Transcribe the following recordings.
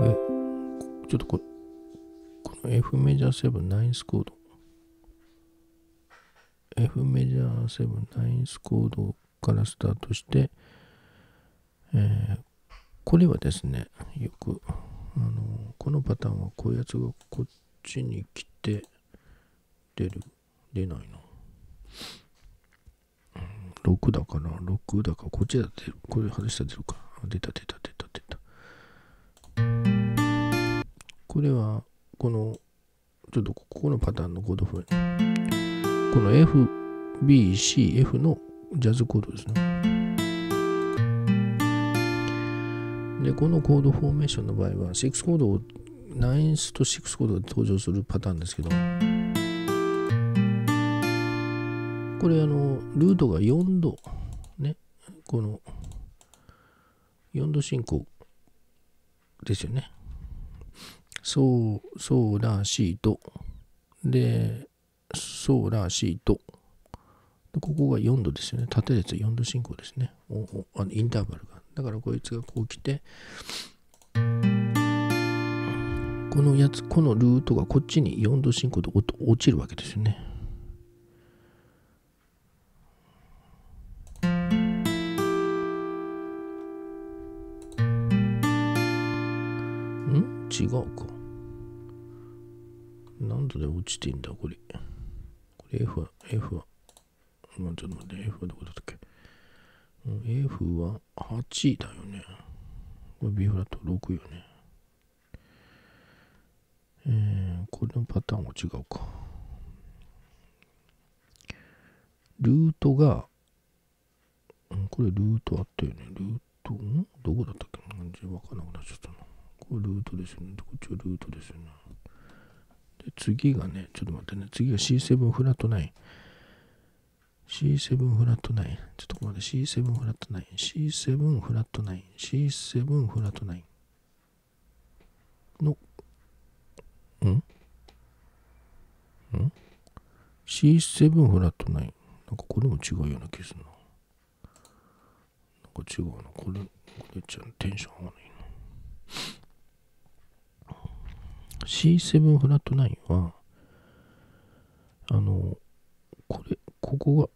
ちょっとこれ、この F メジャー7ナインスコード。F メジャー7ナインスコードからスタートして、えー、これはですね、よく、あのこのパターンはこういうやつがこっちに来て出る、出ないな。6だから、6だから、こっちだって、これ外した出るか。出た出た出た。これは、この、ちょっとここのパターンのコード譜。この F、B、C、F のジャズコードですね。で、このコードフォーメーションの場合は、6コードを、9スと6コードが登場するパターンですけど、これあのルートが4度ねこの4度進行ですよねそう、そうらしいと。で、そうらしいと。ここが4度ですよね。縦列4度進行ですね。おおあのインターバルが。だからこいつがこう来て、このやつ、このルートがこっちに4度進行で落ちるわけですよね。ん違うか。何度で落ちてんだ、これ。これ F は、F は、まあ、ちょっと待って、F はどこだったっけ ?F は8だよね。これ B フラット6よね。えー、これのパターンは違うか。ルートが、これルートあったよね。ルート、んどこだったっけ全然わかんなくなっちゃったな。これルートですよね。こっちはルートですよね。で、次がね、ちょっと待ってね、次が C7 フラット9。C7 フラット9。ちょっとここまで C7 フラット9。C7 フラット9。C7 フラット9。の、んん ?C7 フラット9。なんかこれも違うような気するな。なんか違うな。これ、これちゃんテンションがわないな。C7 フラット9は、あの、これ、ここが、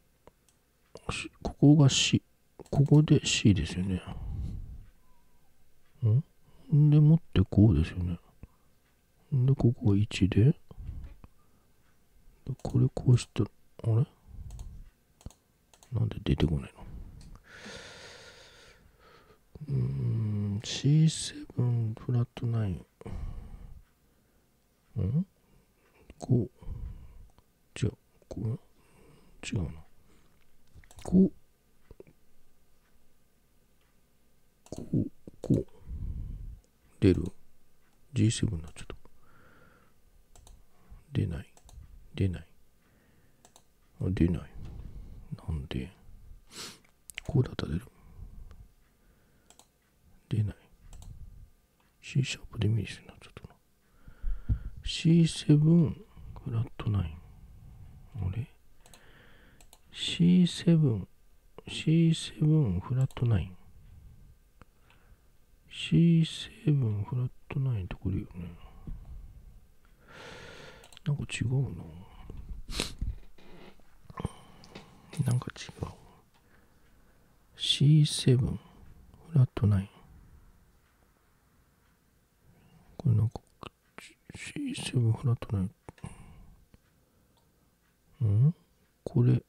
ここが C、ここで C ですよね。んでもってこうですよね。で、ここが1で、でこれこうしたら、あれなんで出てこないのうん、C7 フラット9。んこう、違う、こう、違うな。こう、こう、こう、出る。G7 になっちゃった。出ない、出ない。あ、出ない。なんで、こうだったら出る。出ない。C シャープで見るな。C7 フラット9。あれ ?C7、C7 フラット9。C7 フラット9ってこれよね。なんか違うな。なんか違う。C7 フラット9。これなんか C7 フラットナイト。んこれ、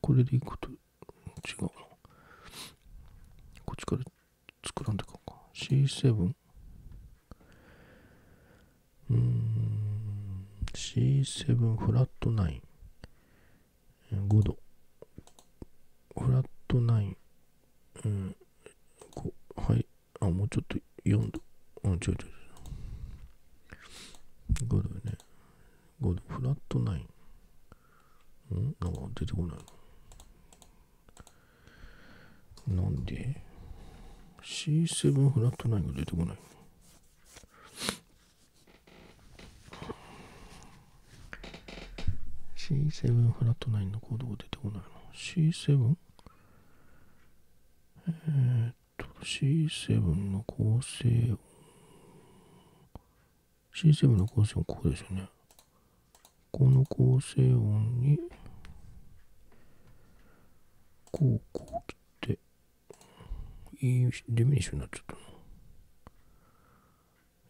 これでいくと違うな。こっちから作らんでかか。C7? うん、C7 フラットナイン。5度。フラットナイン。うん、はい。あ、もうちょっと4度。うん、違う違う。5度よね。5度、フラットナイン。んなんか出てこないの。なんで ?C7 フラットナインが出てこない。C7 フラットナインのコードが出てこないの。C7? えー、っと、C7 の構成 C7 の構成音ここですよね。この構成音に、こうこう切って、E デミニッシュになっちゃったの。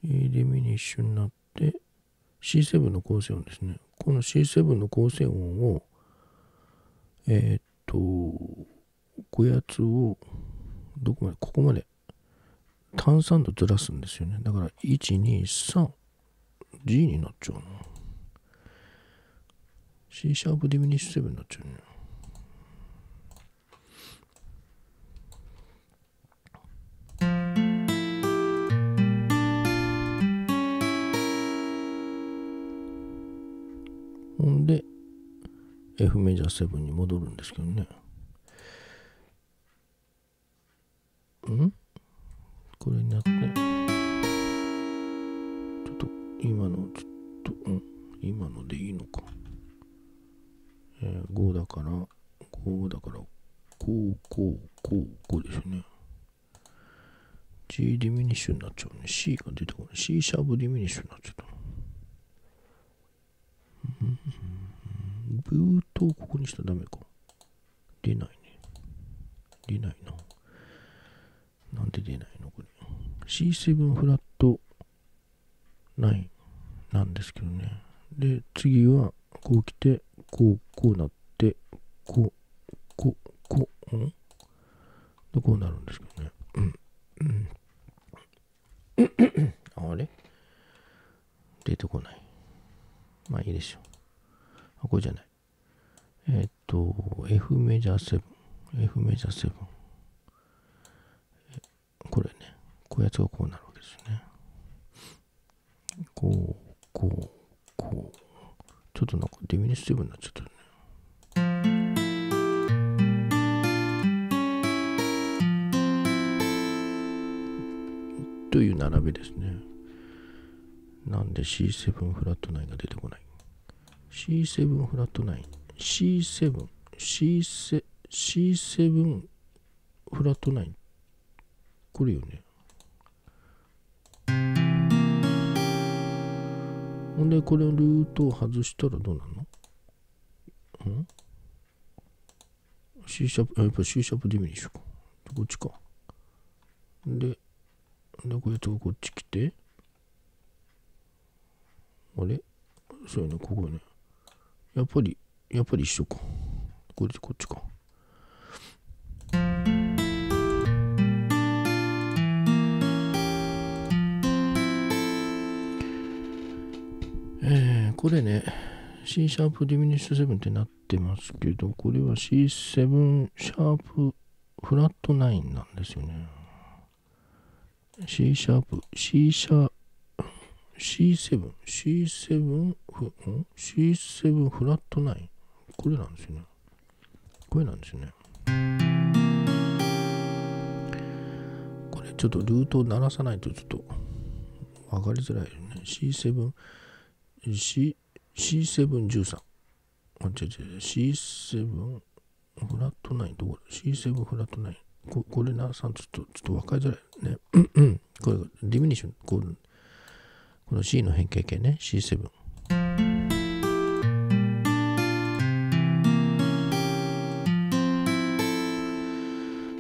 E デミニッシュになって、C7 の構成音ですね。この C7 の構成音を、えー、っと、こやつを、どこまで、ここまで、炭酸度ずらすんですよね。だから、1、2、3。G になっちゃうな。C シャープディミニッシュ7になっちゃうね。ほんで、F メジャー7に戻るんですけどね。んこれになって。今のちょっと、うん、今のでいいのか。えー、5だから、5だから、5555うですね。G ディミニッシュになっちゃうね。C が出てこない。C シャーブディミニッシュになっちゃった。ブートをここにしたらダメか。出ないね。出ないな。なんで出ないのこれ。C7 フラット9。なんですけどね。で、次は、こう来て、こう、こうなって、こう、こう、こう、んで、こうなるんですけどね。うん。うん、あれ出てこない。まあいいでしょう。あ、これじゃない。えー、っと、F メジャー7。F メジャー7。これね。こうやつがこうなるわけですね。こう。こう、こう。ちょっとなんかディミニスティブになっちゃったね。という並びですね。なんで C7 フラット9が出てこない ?C7 フラット9、C7、C7、C7 フラット9。これよね。ほんで、これをルートを外したらどうなるのん ?C シャープ、やっぱ C シャープディミにしようか。こっちか。で、で、こやつがこっち来て、あれそうよね、ここね。やっぱり、やっぱり一緒か。これでこっちか。えー、これね、C シャープディミニッシュ7ってなってますけど、これは C7 シャープフラット9なんですよね。C シャープ、C シャープ、C7、C7 フ、C7 フラット9。これなんですよね。これなんですよね。これちょっとルートを鳴らさないとちょっと分かりづらいよね。C7 C、C713。あ、違う違う C7、フラット9、どこだ ?C7 フラット9。ここれな、さん、ちょっと、ちょっと分かりづらいね。これ、ディミニッション、こう、この C の変形形ね、C7。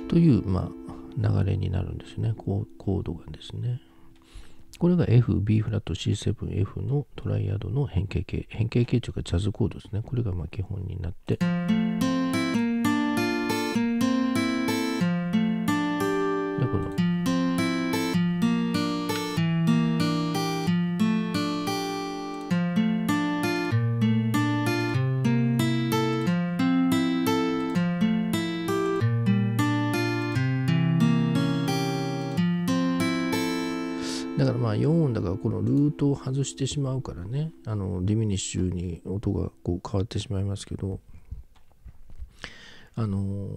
という、まあ、流れになるんですね。こうコードがですね。これが F、B フラット、C7、F のトライアドの変形形。変形形というかジャズコードですね。これがま基本になって。は4音だからこのルートを外してしまうからねあのディミニッシュに音がこう変わってしまいますけどあの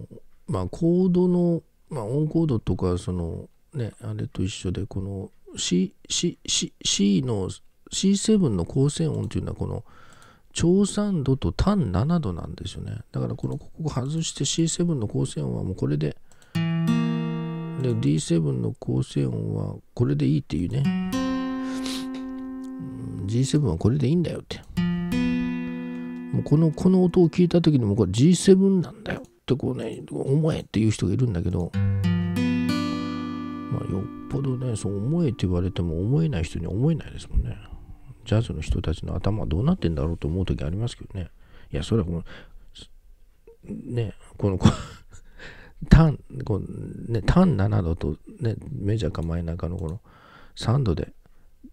まあコードの、まあ、オンコードとかそのねあれと一緒でこの C, C, C, C の C7 の構成音っていうのはこの長3度と単7度なんですよねだからこのここ外して C7 の構成音はもうこれで。で D7 の構成音はこれでいいっていうね G7 はこれでいいんだよってもうこのこの音を聞いた時にもこれ G7 なんだよってこうね思えっていう人がいるんだけど、まあ、よっぽどねそう思えって言われても思えない人には思えないですもんねジャズの人たちの頭はどうなってんだろうと思う時ありますけどねいやそれはこのねこの単、こうね、単7度と、ね、メジャーか真ん中のこの3度で、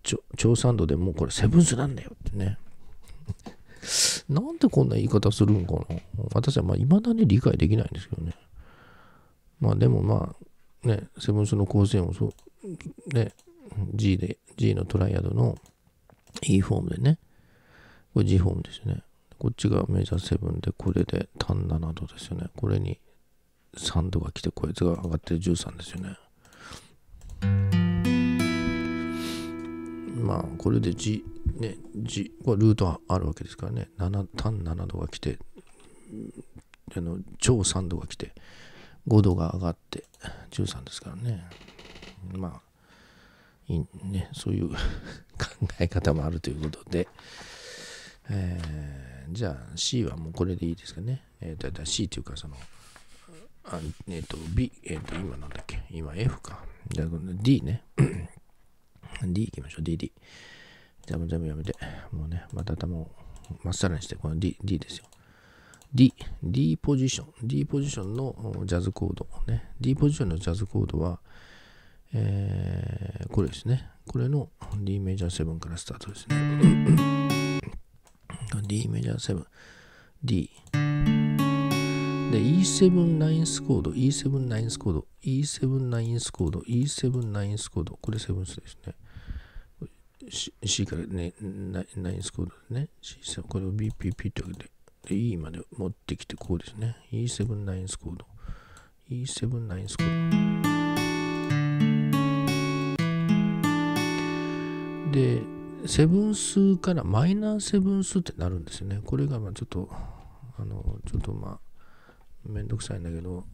超3度でもうこれセブンスなんだよってね。なんでこんな言い方するんかな私はまあ未だに理解できないんですけどね。まあでもまあ、ね、セブンスの構成もそう、ね、G で、G のトライアドの E フォームでね、これ G フォームですよね。こっちがメジャー7で、これで単7度ですよね。これに3度が来てこいつが上がって13ですよねまあこれで G ね G これルートあるわけですからね7単7度が来てあの超3度が来て5度が上がって13ですからねまあいいねそういう 考え方もあるということで、えー、じゃあ C はもうこれでいいですかね、えー、だいたい C というかそのあ、えっ、ー、と、B、えっ、ー、と、今なんだっけ今 F か。じゃあ、D ね。D 行きましょう、D、D。じゃあ、全部やめて。もうね、また頭をまっさらにして、この D、D ですよ。D、D ポジション。D ポジションのジャズコード。ね、D ポジションのジャズコードは、えー、これですね。これの D メジャー7からスタートですね。D メジャー7、D、で、E7 ナインスコード、E7 ナインスコード、E7 ナインスコード、E7 ナインスコード、これセブンスですね。C, C からね、ナインスコードでね、C7、これを BPP ってわけで、で E まで持ってきてこうですね。E7 ナインスコード、E7 ナインスコード。で、セブンスからマイナーセブンスってなるんですよね。これがまあちょっと、あの、ちょっとまあ、めんどくさいんだけど、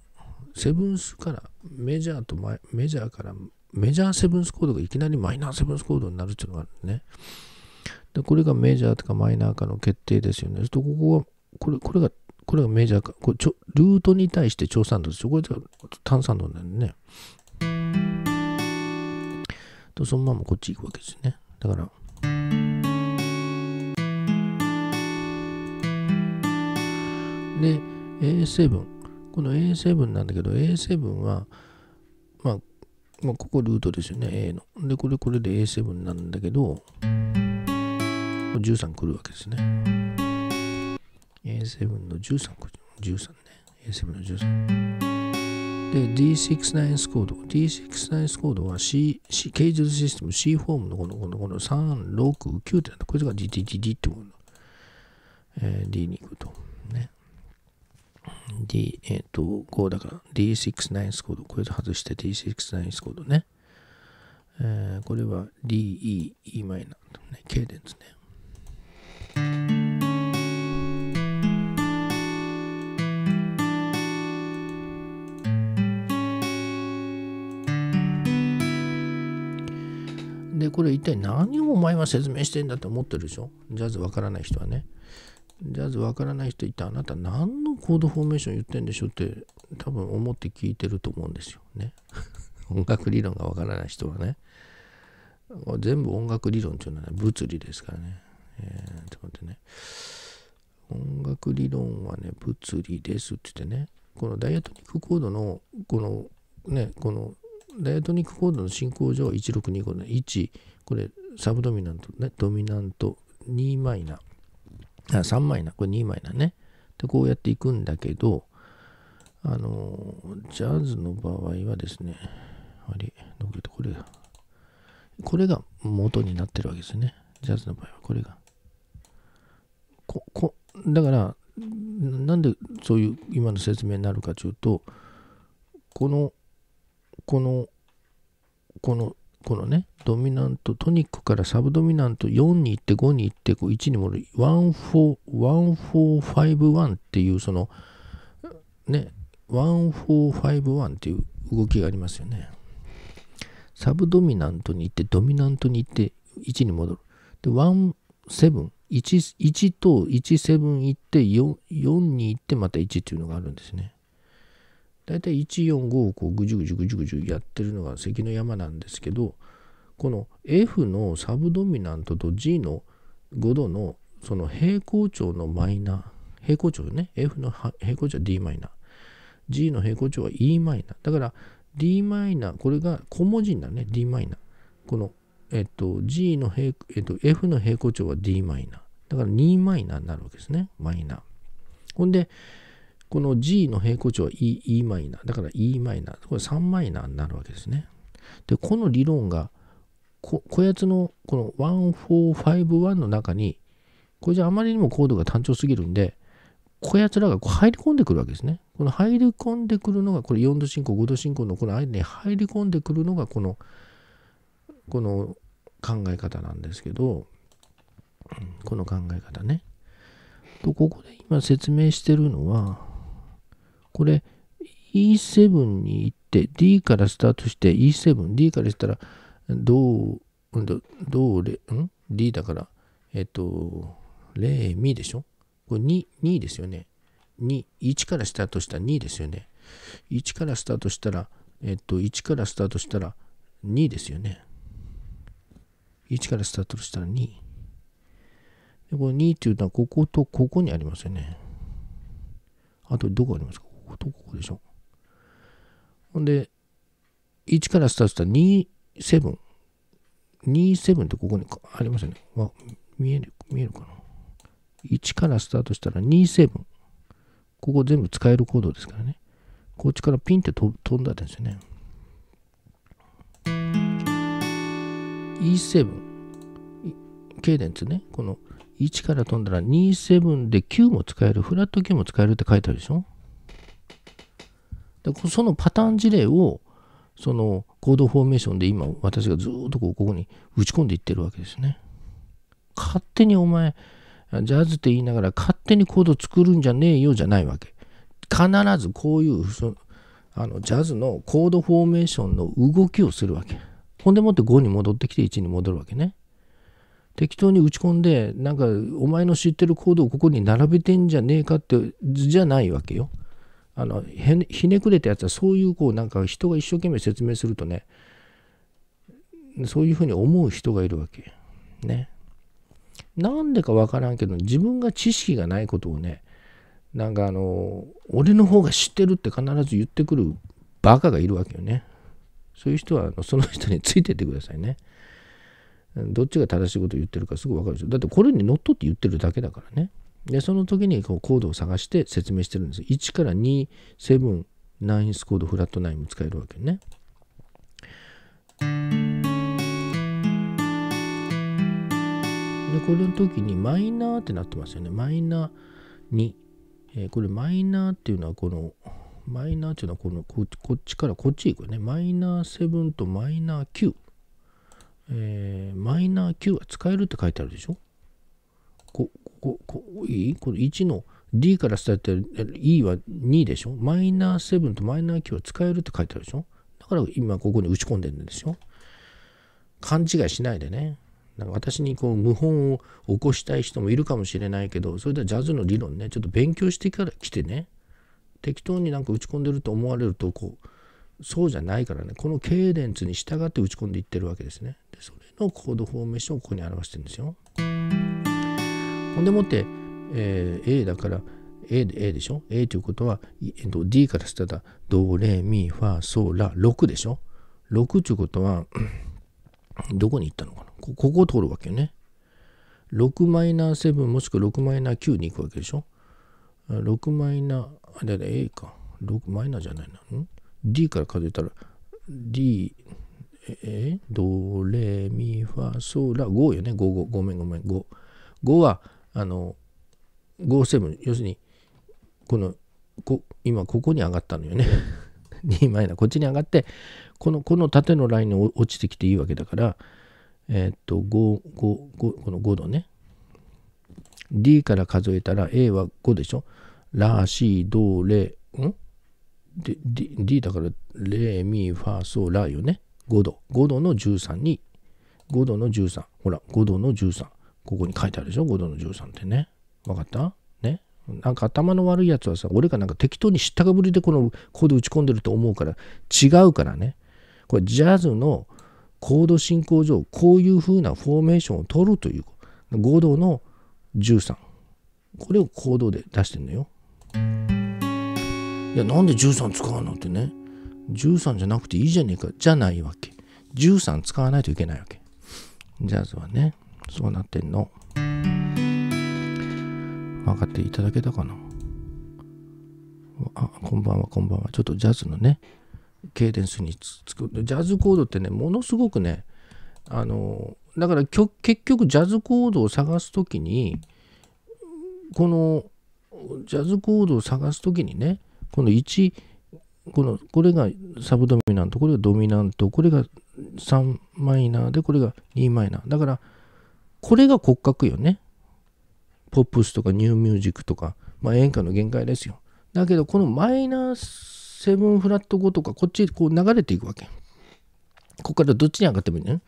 セブンスからメジャーとメジャーからメジャーセブンスコードがいきなりマイナーセブンスコードになるっていうのがあるね。で、これがメジャーとかマイナーかの決定ですよね。そとここは、これ、これが、これがメジャーか、これちょルートに対して調酸度ですよ。これが単酸度なんね。と、そのままこっち行くわけですね。だから、で、A7。この A7 なんだけど、A7 は、まあ、まあ、ここルートですよね、A の。で、これ、これで A7 なんだけど、13来るわけですね。A7 の13、13ね。A7 の13。で、D69 コード。D69 コードは C、C ケージルシステム C フォームのこの、この、この3、6、9ってなった。これが DDDD ってこの。えー、D に行く。D、えっ、ー、と、5だから D69 スコード、これで外して D69 スコードね。えー、これは D、E、E マイナー、ね、K ですね。で、これ一体何をお前は説明してんだって思ってるでしょジャズわからない人はね。ジャズわからない人いたあなた何コードフォーメーション言ってんでしょって多分思って聞いてると思うんですよね。音楽理論がわからない人はね。全部音楽理論っていうのは、ね、物理ですからね。えー、ちょっと待ってね。音楽理論はね、物理ですって言ってね、このダイアトニックコードの、このね、このダイアトニックコードの進行上1625の1、これサブドミナントね、ドミナント2マイナー、3マイナー、これ2マイナーね。で、こうやっていくんだけど、あの、ジャズの場合はですね、あれ、どけとこれが、これが元になってるわけですね。ジャズの場合はこれが。こ、こ、だから、なんでそういう今の説明になるかというと、この、この、このこのねドミナントトニックからサブドミナント4に行って5に行ってこう1に戻り14151っていうそのね1451っていう動きがありますよねサブドミナントに行ってドミナントに行って1に戻るで17 1, 1と17行って 4, 4に行ってまた1っていうのがあるんですね。大体145をこうぐじゅぐじゅぐじゅぐじゅやってるのが関の山なんですけどこの F のサブドミナントと G の5度のその平行調のマイナー平行調ね F の平行調は d マイナー G の平行調は e マイナーだから d マイナーこれが小文字になるね d マイナーこのえっと G の平、えっと、F の平行調は d マイナーだから2マイナーになるわけですねマイナーほんでこの G の平行値は E、m マイナー。だから E マイナー。これ3マイナーになるわけですね。で、この理論が、こやつのこの1451の中に、これじゃあまりにもコードが単調すぎるんで、こやつらがこう入り込んでくるわけですね。この入り込んでくるのが、これ4度進行、5度進行のこの間に入り込んでくるのが、この、この考え方なんですけど、この考え方ね。と、ここで今説明してるのは、これ E7 に行って D からスタートして E7、D からしたら、どう、どうれ、ん ?D だから、えっと、0、ミでしょこれ2、2ですよね。2、1からスタートした2ですよね。1からスタートしたら、えっと、1からスタートしたら2ですよね。1からスタートしたら2。でこれ2っていうのは、こことここにありますよね。あと、どこありますかことここでしょ。ほんで、1からスタートした27。27ってここにありますよね。わ見える、見えるかな。1からスタートしたら27。ここ全部使えるコードですからね。こっちからピンって飛んだんですよね。E7。ケーデンツね。この1から飛んだら27で9も使える、フラット9も使えるって書いてあるでしょ。でそのパターン事例をそのコードフォーメーションで今私がずっとここに打ち込んでいってるわけですね。勝手にお前ジャズって言いながら勝手にコード作るんじゃねえよじゃないわけ。必ずこういうあのジャズのコードフォーメーションの動きをするわけ。ほんでもって5に戻ってきて1に戻るわけね。適当に打ち込んでなんかお前の知ってるコードをここに並べてんじゃねえかってじゃないわけよ。あのひねくれたやつはそういうこうなんか人が一生懸命説明するとねそういうふうに思う人がいるわけ。ね。なんでかわからんけど自分が知識がないことをねなんかあの俺の方が知ってるって必ず言ってくるバカがいるわけよね。そういう人はその人についてってくださいね。どっちが正しいことを言ってるかすぐ分かるでしょ。だってこれにのっとって言ってるだけだからね。で、その時にこうコードを探して説明してるんです。1から2、7、ナインスコード、フラットナインも使えるわけね。で、これの時にマイナーってなってますよね。マイナー2。えー、これマイナーっていうのはこの、マイナーっていうのはこのこっちからこっち行くね。マイナー7とマイナー9。えー、マイナー9は使えるって書いてあるでしょこ、こ、こ、いいこの1の D から伝えて E は2でしょマイナー7とマイナー9は使えるって書いてあるでしょだから今ここに打ち込んでるんですよ。勘違いしないでね。なんか私にこう謀反を起こしたい人もいるかもしれないけど、それではジャズの理論ね、ちょっと勉強してから来てね、適当になんか打ち込んでると思われると、こう、そうじゃないからね、このケーデンツに従って打ち込んでいってるわけですね。でそれのコードフォーメーションをここに表してるんですよ。ほんでもって、えー、A だから A で A でしょ ?A ということは、えっと、D からしたらドレミファソラ6でしょ ?6 ということは どこに行ったのかなここを通るわけよね。6マイナー7もしくは6マイナー9に行くわけでしょ ?6 マイナー、あれだ A か。6マイナーじゃないな。ん ?D から数えたら D、えー、ドレミファソラ5よね。5、5、ごめんごめん、5。5はあの57要するにこのこ今ここに上がったのよね2マイナーこっちに上がってこのこの縦のラインに落ちてきていいわけだからえー、っと5 5 5この5度ね D から数えたら A は5でしょラシドレんで D, D だからレミーファーソーラーよね5度5度の13に5度の13ほら5度の13ここに書いてあるでしょ五度の13ってね。分かったね。なんか頭の悪いやつはさ、俺がなんか適当に知ったかぶりでこのコード打ち込んでると思うから違うからね。これジャズのコード進行上、こういう風なフォーメーションを取るという。5度の13。これをコードで出してんのよ。いや、なんで13使うのってね。13じゃなくていいじゃねえか。じゃないわけ。13使わないといけないわけ。ジャズはね。そうなってんの。分かっていただけたかなあ、こんばんは、こんばんは。ちょっとジャズのね、ケーデンスにつく、ジャズコードってね、ものすごくね、あの、だから結局ジャズコードを探す時に、このジャズコードを探す時にね、この1、このこれがサブドミナントこれがドミナントこれが3マイナーでこれが2マイナーだからこれが骨格よね。ポップスとかニューミュージックとか、まあ、演歌の限界ですよ。だけど、このマイナーセブンフラット5とか、こっちこう流れていくわけ。ここからどっちに上がってもいいね。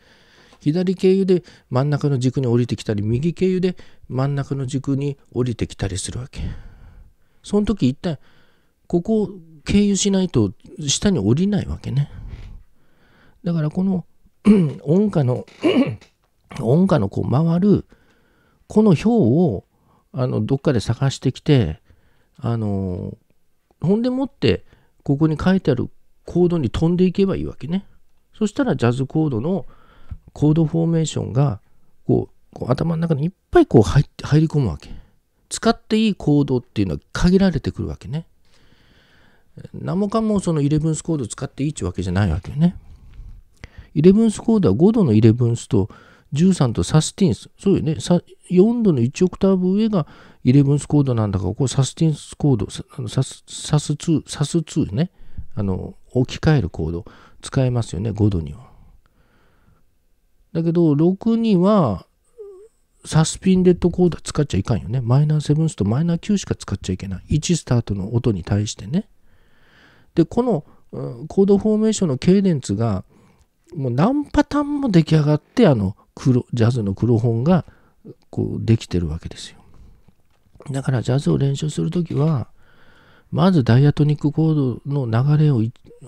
左経由で真ん中の軸に降りてきたり、右経由で真ん中の軸に降りてきたりするわけ。その時一体、ここを経由しないと下に降りないわけね。だからこの音歌の音楽のこう回るこの表をあのどっかで探してきてあのほんでもってここに書いてあるコードに飛んでいけばいいわけねそしたらジャズコードのコードフォーメーションがこう頭の中にいっぱいこう入入り込むわけ使っていいコードっていうのは限られてくるわけね何もかもそのイレブンスコード使っていいってわけじゃないわけよねイレブンスコードは5度のイレブンスと13とサスティンス。そうよね。4度の1オクターブ上が11スコードなんだから、こうサスティンスコード、サスサス2、サス2ね。あの、置き換えるコード使えますよね、5度には。だけど、6にはサスピンデッドコードは使っちゃいかんよね。マイナー7スとマイナー9しか使っちゃいけない。1スタートの音に対してね。で、このコードフォーメーションのケーデンツが、もう何パターンも出来上がって、あの、黒ジャズの黒本がこうできてるわけですよだからジャズを練習する時はまずダイアトニックコードの流れを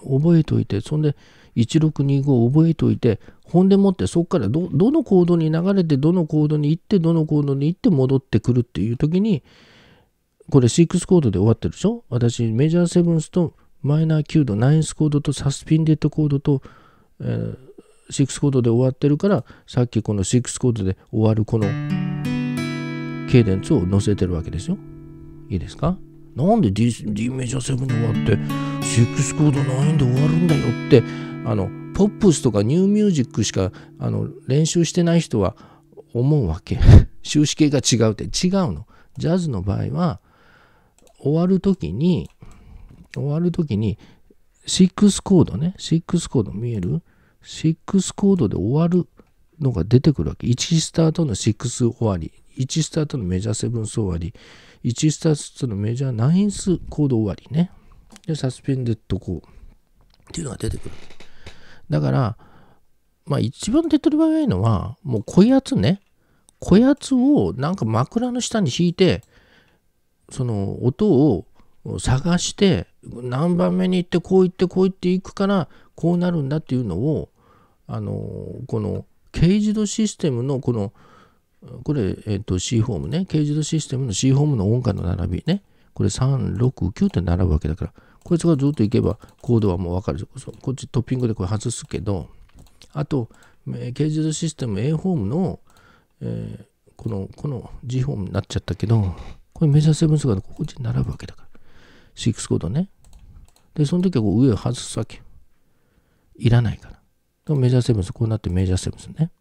覚えておいてそんで1625を覚えておいてほんでもってそこからどのコードに流れてどのコードに行ってどのコードに行って戻ってくるっていう時にこれ6コードで終わってるでしょ私メジャー7スとマイナー9度ナインスコードとサスピンデッドコードと、えー6コードで終わってるからさっきこの6コードで終わるこのケーデンツを載せてるわけですよ。いいですかなんで D, D メジャー7で終わって6コード9で終わるんだよってあのポップスとかニューミュージックしかあの練習してない人は思うわけ。終止形が違うって違うの。ジャズの場合は終わる時に終わる時に6コードね6コード見える6コードで終わるのが出てくるわけ。1スタートの6終わり、1スタートのメジャーセブンス終わり、1スタートのメジャーナインスコード終わりね。で、サスペンデッドコーっていうのが出てくる。だから、まあ一番手っ取り早いのは、もうこやつね。こやつをなんか枕の下に引いて、その音を探して、何番目に行ってこう行ってこう行って行くから、こうなるんだっていうのをあのこの軽自動システムのこのこれ、えー、と C ホームね軽自動システムの C ホームの音階の並びねこれ369って並ぶわけだからこいつがずっといけばコードはもう分かるこっちトッピングでこれ外すけどあと軽自動システム A ホームの、えー、このこの G ホームになっちゃったけどこれメジャーセブンスがこっちに並ぶわけだから6コードねでその時はこう上を外すわけいらないから。メジャーセブンス、こうなってメジャーセブンスね。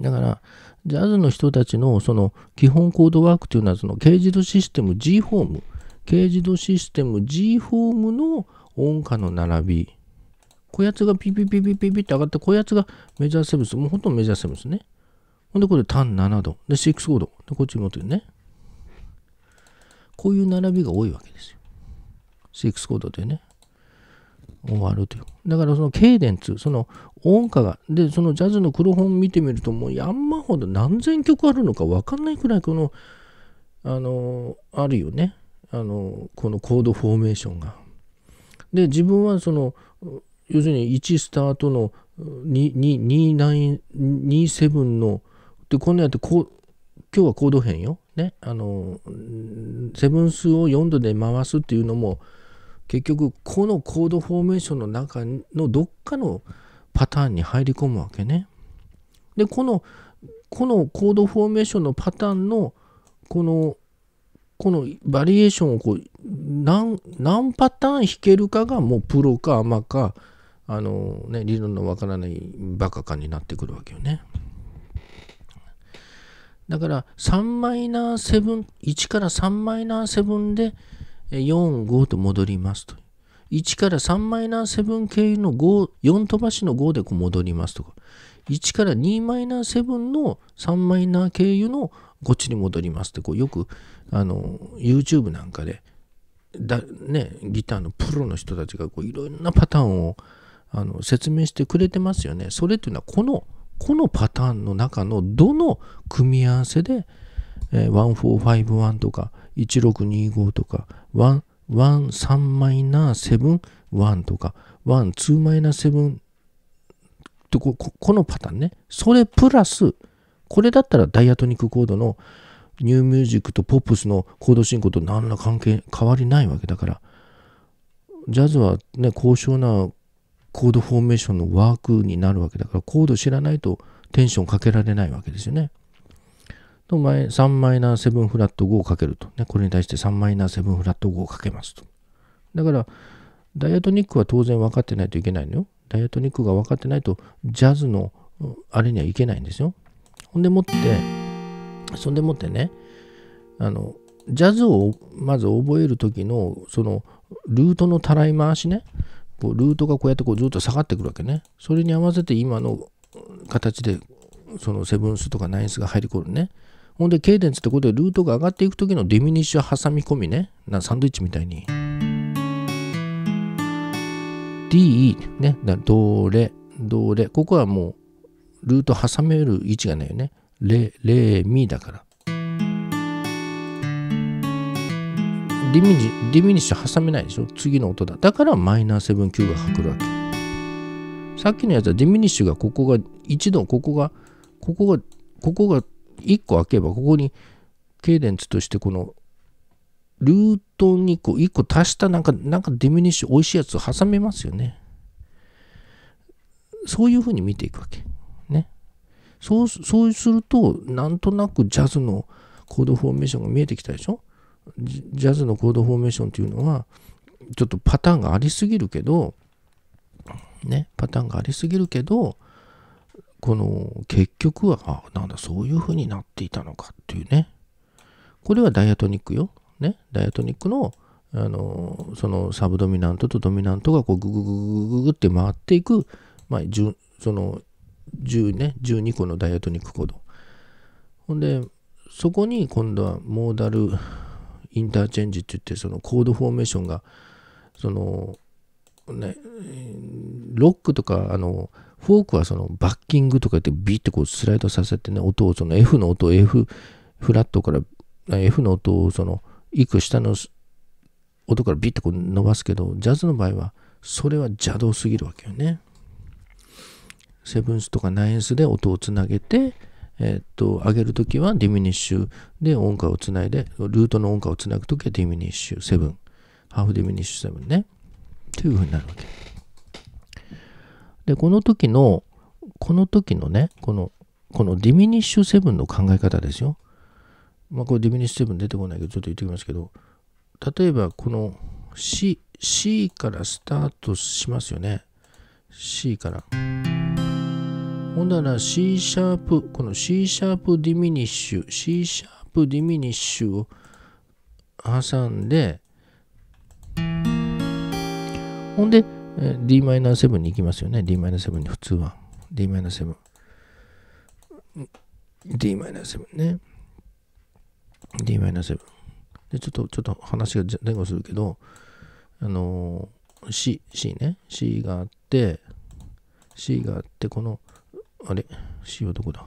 だから、ジャズの人たちのその基本コードワークというのは、その軽自動システム G ホーム、軽自動システム G ホームの音下の並び。こやつがピピピピピピって上がって、こやつがメジャーセブンス、もうほとんどメジャーセブンスね。ほんで、これ単7度。で、6コード。で、こっち持ってるね。こういう並びが多いわけですよ。6コードでね。終わるという。だからそのケイデンツ、その音歌が、で、そのジャズの黒本見てみると、もう山ほど何千曲あるのか分かんないくらい、この、あの、あるよね。あの、このコードフォーメーションが。で、自分はその、要するに1スタートの27の、で、こんなやってこう、今日はコード編よ。ね。あの、セブンスを4度で回すっていうのも、結局このコードフォーメーションの中のどっかのパターンに入り込むわけね。でこのこのコードフォーメーションのパターンのこのこのバリエーションをこう何何パターン弾けるかがもうプロかアマかあの、ね、理論のわからないバカかになってくるわけよね。だから3マイナー71から3マイナー7で4、5と戻りますと。1から3マイナー7経由の5、4飛ばしの5でこう戻りますとか、1から2マイナー7の3マイナー経由のこっちに戻りますってこうよくあの YouTube なんかでだ、ね、ギターのプロの人たちがこういろんなパターンをあの説明してくれてますよね。それっていうのはこのこのパターンの中のどの組み合わせで、えー、1451とか1625とか、1,3-7,1とか、1,2-7とここのパターンね。それプラス、これだったらダイアトニックコードのニューミュージックとポップスのコード進行と何ら関係、変わりないわけだから、ジャズはね、高尚なコードフォーメーションのワークになるわけだから、コード知らないとテンションかけられないわけですよね。の前、3マイナー7フラット5をかけると。ね、これに対して3マイナー7フラット5をかけますと。だから、ダイアトニックは当然分かってないといけないのよ。ダイアトニックが分かってないと、ジャズのあれにはいけないんですよ。ほんでもって、そんでもってね、あの、ジャズをまず覚える時の、その、ルートのたらい回しね、こうルートがこうやってこうずっと下がってくるわけね。それに合わせて今の形で、そのセブンスとかナインスが入り込むね。ほんで、ケイデンツってことでルートが上がっていく時のディミニッシュ挟み込みね。なサンドイッチみたいに。D、ね、だドレ、ドレ。ここはもう、ルート挟める位置がないよね。レ、レ、ミだから。ディミニディミニッシュ挟めないでしょ次の音だ。だからマイナー7、9がかくるわけ。さっきのやつはディミニッシュがここが1度、ここが、ここが、ここが1個開けばここにケイデンツとしてこのルート2個1個足したなんかなんかディミニッシュ美味しいやつを挟めますよねそういうふうに見ていくわけねそうそうするとなんとなくジャズのコードフォーメーションが見えてきたでしょジャズのコードフォーメーションっていうのはちょっとパターンがありすぎるけどねパターンがありすぎるけどこの結局は、あ、なんだ、そういう風になっていたのかっていうね。これはダイアトニックよ。ね。ダイアトニックの、あの、そのサブドミナントとドミナントがこうググググググって回っていく、まあ、その10ね、12個のダイアトニックコード。ほんで、そこに今度はモーダルインターチェンジって言って、そのコードフォーメーションが、その、ね、ロックとか、あの、フォークはそのバッキングとかってビーってこうスライドさせてね、音をその F の音を F フラットから F の音をその1個下の音からビーってこう伸ばすけど、ジャズの場合はそれは邪道すぎるわけよね。セブンスとかナインスで音をつなげて、えー、っと、上げるときはディミニッシュで音階をつないで、ルートの音階をつなぐときはディミニッシュ、セブン。ハーフディミニッシュセブンね。というふうになるわけ。で、この時の、この時のね、この、このディミニッシュセブンの考え方ですよ。まあ、これディミニッシュセブン出てこないけど、ちょっと言ってきますけど、例えばこの C、C からスタートしますよね。C から。ほんなら C シャープ、この C シャープディミニッシュ、C シャープディミニッシュを挟んで、ほんで、Dm7 に行きますよね。Dm7 に普通は。Dm7。Dm7 ね。Dm7。で、ちょっと、ちょっと話が前後するけど、あのー、C、C ね。C があって、C があって、この、あれ ?C はどこだ